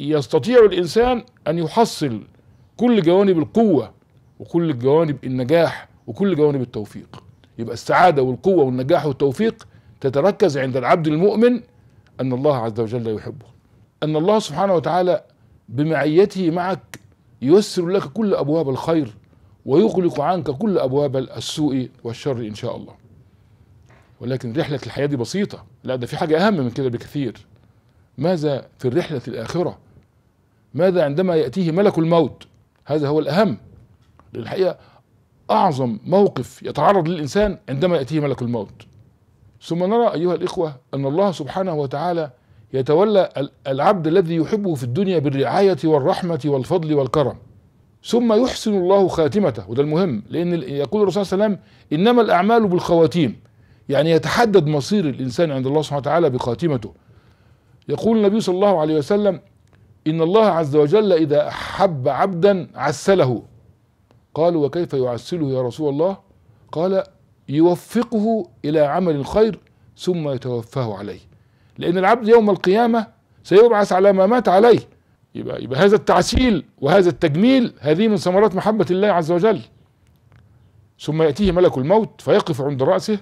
يستطيع الإنسان أن يحصل كل جوانب القوة وكل جوانب النجاح وكل جوانب التوفيق يبقى السعادة والقوة والنجاح والتوفيق تتركز عند العبد المؤمن أن الله عز وجل يحبه أن الله سبحانه وتعالى بمعيته معك ييسر لك كل أبواب الخير ويغلق عنك كل أبواب السوء والشر إن شاء الله ولكن رحلة الحياة دي بسيطة لا ده في حاجة أهم من كده بكثير ماذا في الرحلة الآخرة ماذا عندما يأتيه ملك الموت هذا هو الأهم للحقيقة أعظم موقف يتعرض للإنسان عندما يأتيه ملك الموت ثم نرى أيها الإخوة أن الله سبحانه وتعالى يتولى العبد الذي يحبه في الدنيا بالرعاية والرحمة والفضل والكرم ثم يحسن الله خاتمته وده المهم لأن يقول الرسول صلى الله عليه وسلم إنما الأعمال بالخواتيم يعني يتحدد مصير الإنسان عند الله سبحانه وتعالى بخاتمته يقول النبي صلى الله عليه وسلم إن الله عز وجل إذا أحب عبدا عسله قالوا وكيف يعسله يا رسول الله قال يوفقه إلى عمل الخير ثم يتوفاه عليه لأن العبد يوم القيامة سيبعث على ما مات عليه يبقى, يبقى هذا التعسيل وهذا التجميل هذه من ثمرات محبة الله عز وجل ثم يأتيه ملك الموت فيقف عند رأسه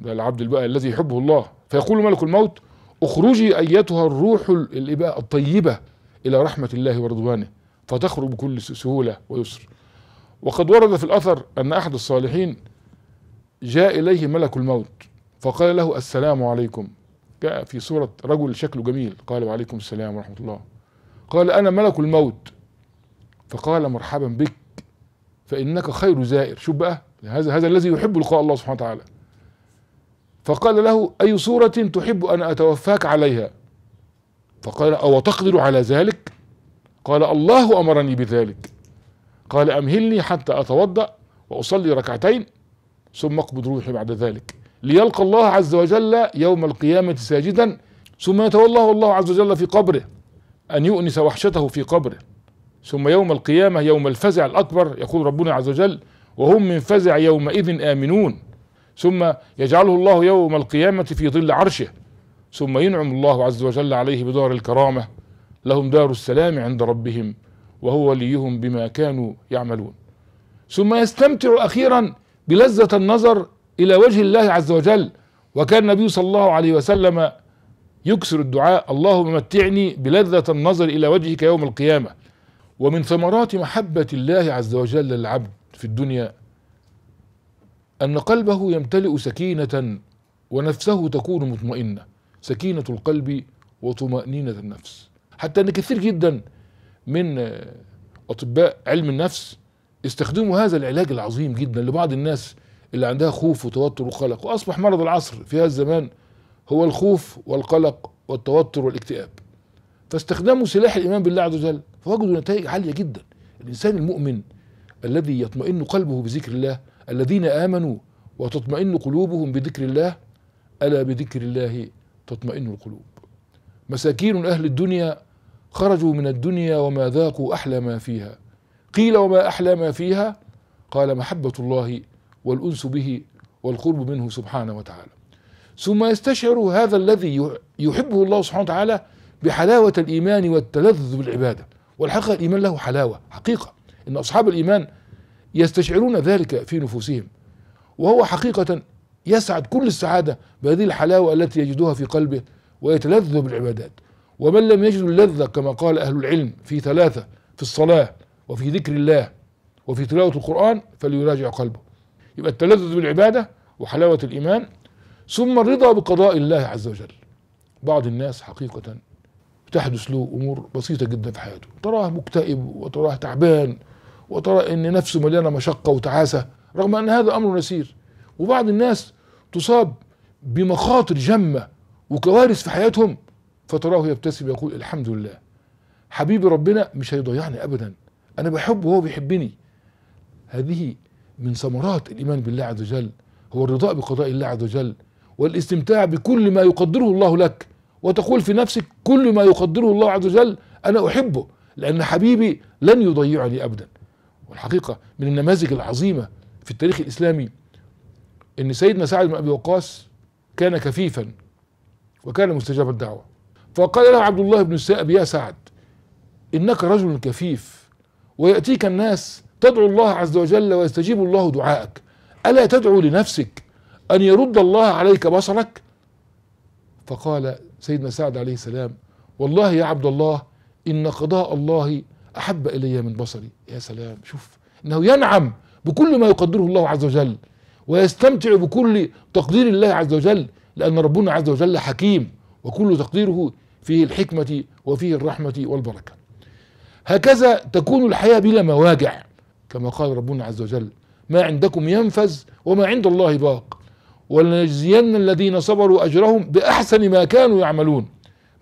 ده العبد بقى الذي يحبه الله فيقول ملك الموت اخرجي ايتها الروح الطيبة إلى رحمة الله ورضوانه فتخرج بكل سهولة ويسر وقد ورد في الأثر أن أحد الصالحين جاء إليه ملك الموت فقال له السلام عليكم جاء في صورة رجل شكله جميل قال وعليكم السلام ورحمة الله قال أنا ملك الموت فقال مرحبا بك فإنك خير زائر شوف بقى هذا هذا الذي يحب لقاء الله سبحانه وتعالى فقال له أي صورة تحب أن أتوفاك عليها فقال أو تقدر على ذلك قال الله أمرني بذلك قال أمهلني حتى أتوضأ وأصلي ركعتين ثم أقبض روحي بعد ذلك ليلقى الله عز وجل يوم القيامة ساجدا ثم يتولاه الله عز وجل في قبره أن يؤنس وحشته في قبره ثم يوم القيامة يوم الفزع الأكبر يقول ربنا عز وجل وهم من فزع يومئذ آمنون ثم يجعله الله يوم القيامة في ظل عرشه ثم ينعم الله عز وجل عليه بدار الكرامة لهم دار السلام عند ربهم وهو وليهم بما كانوا يعملون ثم يستمتع أخيرا بلذة النظر إلى وجه الله عز وجل وكان النبي صلى الله عليه وسلم يكثر الدعاء اللهم متعني بلذة النظر إلى وجهك يوم القيامة ومن ثمرات محبة الله عز وجل للعبد في الدنيا أن قلبه يمتلئ سكينة ونفسه تكون مطمئنة سكينة القلب وطمأنينة النفس حتى أن كثير جدا من آه، أطباء علم النفس استخدموا هذا العلاج العظيم جدا لبعض الناس اللي عندها خوف وتوتر وقلق وأصبح مرض العصر في هذا الزمان هو الخوف والقلق والتوتر والاكتئاب فاستخدموا سلاح الإيمان بالله عز وجل فوجدوا نتائج عالية جدا الإنسان المؤمن الذي يطمئن قلبه بذكر الله الذين آمنوا وتطمئن قلوبهم بذكر الله ألا بذكر الله تطمئن القلوب مساكين أهل الدنيا خرجوا من الدنيا وما ذاقوا أحلى ما فيها قيل وما أحلى ما فيها قال محبة الله والأنس به والقرب منه سبحانه وتعالى ثم يستشعر هذا الذي يحبه الله سبحانه وتعالى بحلاوة الإيمان والتلذذ بالعبادة والحقيقة الإيمان له حلاوة حقيقة إن أصحاب الإيمان يستشعرون ذلك في نفوسهم وهو حقيقة يسعد كل السعادة بهذه الحلاوة التي يجدها في قلبه ويتلذذ بالعبادات ومن لم يجد اللذة كما قال أهل العلم في ثلاثة في الصلاة وفي ذكر الله وفي تلاوة القرآن فليراجع قلبه يبقى التلذذ بالعبادة وحلاوة الإيمان ثم الرضا بقضاء الله عز وجل بعض الناس حقيقة تحدث له أمور بسيطة جدا في حياته تراه مكتئب وتراه تعبان وترى ان نفسه مليانه مشقه وتعاسه رغم ان هذا امر يسير وبعض الناس تصاب بمخاطر جمه وكوارث في حياتهم فتراه يبتسم يقول الحمد لله حبيبي ربنا مش هيضيعني ابدا انا بحبه وهو بيحبني هذه من ثمرات الايمان بالله عز وجل هو الرضاء بقضاء الله عز وجل والاستمتاع بكل ما يقدره الله لك وتقول في نفسك كل ما يقدره الله عز وجل انا احبه لان حبيبي لن يضيعني ابدا والحقيقة من النماذج العظيمة في التاريخ الإسلامي أن سيدنا سعد بن أبي وقاص كان كفيفا وكان مستجاب الدعوة فقال له عبد الله بن السائب يا سعد إنك رجل كفيف ويأتيك الناس تدعو الله عز وجل ويستجيب الله دعاءك ألا تدعو لنفسك أن يرد الله عليك بصرك فقال سيدنا سعد عليه السلام والله يا عبد الله إن قضاء الله احب الي من بصري يا سلام شوف انه ينعم بكل ما يقدره الله عز وجل ويستمتع بكل تقدير الله عز وجل لان ربنا عز وجل حكيم وكل تقديره فيه الحكمه وفيه الرحمه والبركه هكذا تكون الحياه بلا مواجع كما قال ربنا عز وجل ما عندكم ينفذ وما عند الله باق ولنجزين الذين صبروا اجرهم باحسن ما كانوا يعملون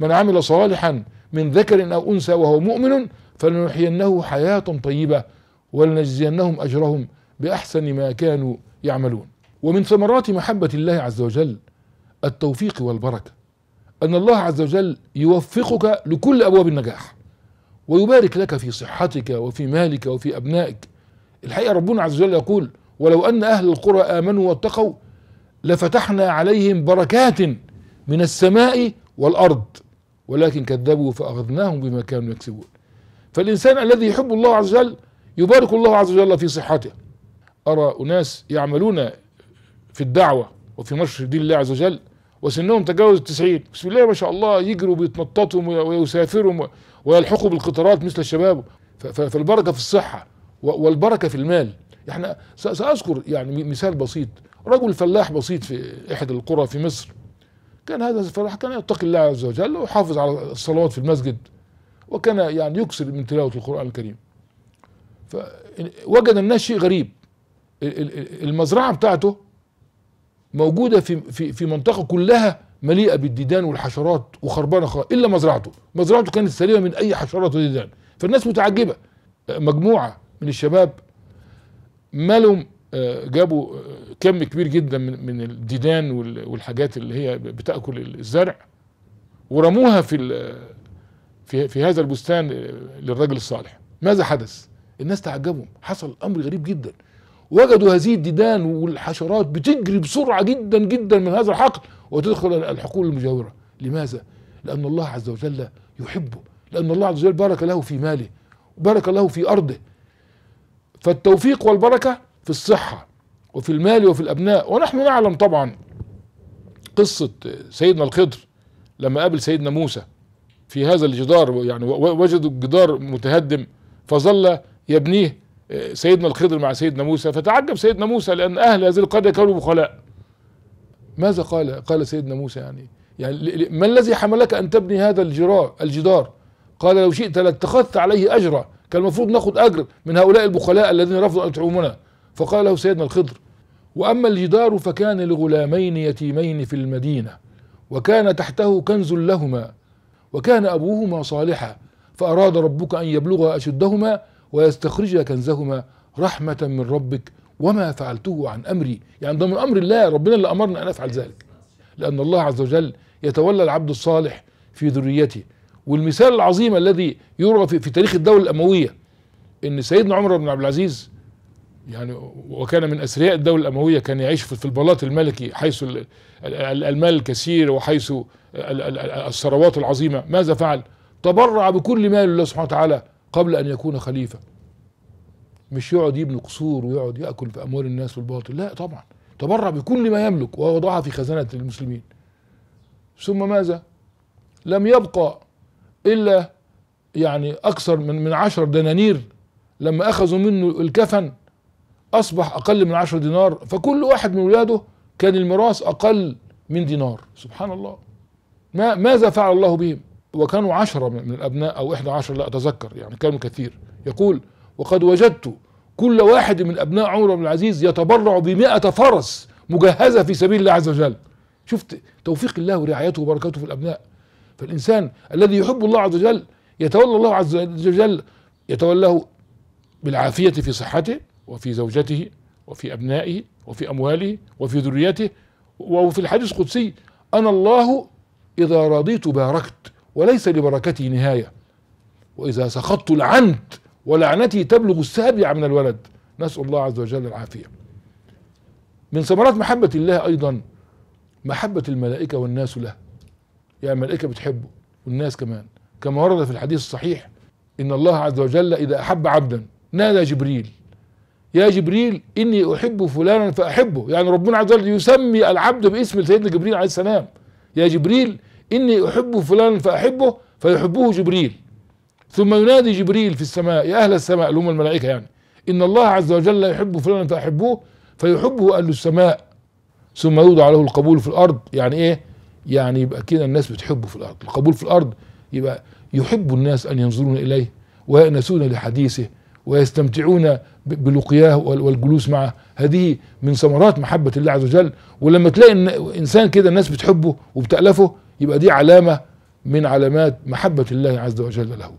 من عمل صالحا من ذكر او انثى وهو مؤمن فلنحيينه حياة طيبة ولنجزينهم أجرهم بأحسن ما كانوا يعملون ومن ثمرات محبة الله عز وجل التوفيق والبركة أن الله عز وجل يوفقك لكل أبواب النجاح ويبارك لك في صحتك وفي مالك وفي أبنائك الحقيقة ربنا عز وجل يقول ولو أن أهل القرى آمنوا واتقوا لفتحنا عليهم بركات من السماء والأرض ولكن كذبوا فأخذناهم بما كانوا يكسبون فالإنسان الذي يحب الله عز وجل يبارك الله عز وجل في صحته أرى أناس يعملون في الدعوة وفي نشر دين الله عز وجل وسنهم تجاوز التسعين بسم الله ما شاء الله يجروا بيتنططوا ويسافروا ويلحقوا بالقطارات مثل الشباب فالبركة في الصحة والبركة في المال احنا سأذكر يعني مثال بسيط رجل فلاح بسيط في إحدى القرى في مصر كان هذا الفلاح كان يتقي الله عز وجل ويحافظ على الصلوات في المسجد وكان يعني يكثر من تلاوة القرآن الكريم فوجد الناس شيء غريب المزرعة بتاعته موجودة في في في منطقة كلها مليئة بالديدان والحشرات وخربانة خالص إلا مزرعته مزرعته كانت سليمة من أي حشرات وديدان فالناس متعجبة مجموعة من الشباب مالهم آه، جابوا آه، كم كبير جدا من من الديدان والحاجات اللي هي بتاكل الزرع ورموها في في في هذا البستان للرجل الصالح ماذا حدث الناس تعجبوا حصل امر غريب جدا وجدوا هذه الديدان والحشرات بتجري بسرعه جدا جدا من هذا الحقل وتدخل الحقول المجاوره لماذا لان الله عز وجل يحبه لان الله عز وجل بارك له في ماله وبارك له في ارضه فالتوفيق والبركه في الصحه وفي المال وفي الابناء ونحن نعلم طبعا قصه سيدنا الخضر لما قابل سيدنا موسى في هذا الجدار يعني وجدوا الجدار متهدم فظل يبنيه آه، سيدنا الخضر مع سيدنا موسى فتعجب سيدنا موسى لأن أهل هذه القرية كانوا بخلاء ماذا قال قال سيدنا موسى يعني يعني ما الذي حملك أن تبني هذا الجرار الجدار قال لو شئت لاتخذت عليه أجرا كان المفروض ناخذ أجر من هؤلاء البخلاء الذين رفضوا أن يطعمونا فقال له سيدنا الخضر وأما الجدار فكان لغلامين يتيمين في المدينة وكان تحته كنز لهما وكان أبوهما صالحا فأراد ربك أن يبلغا أشدهما ويستخرجا كنزهما رحمة من ربك وما فعلته عن أمري يعني ده من أمر الله ربنا اللي أمرنا أن أفعل ذلك لأن الله عز وجل يتولى العبد الصالح في ذريته والمثال العظيم الذي يروى في, في تاريخ الدولة الأموية أن سيدنا عمر بن عبد العزيز يعني وكان من أثرياء الدولة الأموية كان يعيش في البلاط الملكي حيث المال الكثير وحيث الثروات العظيمة ماذا فعل؟ تبرع بكل مال الله سبحانه وتعالى قبل أن يكون خليفة مش يقعد يبني قصور ويقعد يأكل في أموال الناس بالباطل لا طبعا تبرع بكل ما يملك ووضعها في خزانة المسلمين ثم ماذا؟ لم يبقى إلا يعني أكثر من من 10 دنانير لما أخذوا منه الكفن أصبح أقل من عشر دينار فكل واحد من ولاده كان الميراث أقل من دينار سبحان الله ما ماذا فعل الله بهم وكانوا عشرة من الأبناء أو إحدى عشر لا أتذكر يعني كانوا كثير يقول وقد وجدت كل واحد من أبناء عمر بن العزيز يتبرع بمائة فرس مجهزة في سبيل الله عز وجل شفت توفيق الله ورعايته وبركاته في الأبناء فالإنسان الذي يحب الله عز وجل يتولى الله عز وجل يتولاه بالعافية في صحته وفي زوجته وفي أبنائه وفي أمواله وفي ذريته وفي الحديث القدسي أنا الله إذا رضيت باركت وليس لبركتي نهاية وإذا سخطت لعنت ولعنتي تبلغ السابعة من الولد نسأل الله عز وجل العافية من ثمرات محبة الله أيضا محبة الملائكة والناس له يعني الملائكة بتحبه والناس كمان كما ورد في الحديث الصحيح إن الله عز وجل إذا أحب عبدا نادى جبريل يا جبريل إني أحب فلانا فأحبه يعني ربنا عز وجل يسمي العبد باسم سيدنا جبريل عليه السلام يا جبريل إني أحب فلانا فأحبه فيحبه جبريل ثم ينادي جبريل في السماء يا أهل السماء اللي هم الملائكة يعني إن الله عز وجل يحب فلانا فأحبوه فيحبه أهل السماء ثم يوضع له القبول في الأرض يعني إيه يعني يبقى كده الناس بتحبه في الأرض القبول في الأرض يبقى يحب الناس أن ينظرون إليه ويأنسون لحديثه ويستمتعون بلقياه والجلوس معه هذه من ثمرات محبة الله عز وجل ولما تلاقي إن إنسان كده الناس بتحبه وبتألفه يبقى دي علامة من علامات محبة الله عز وجل له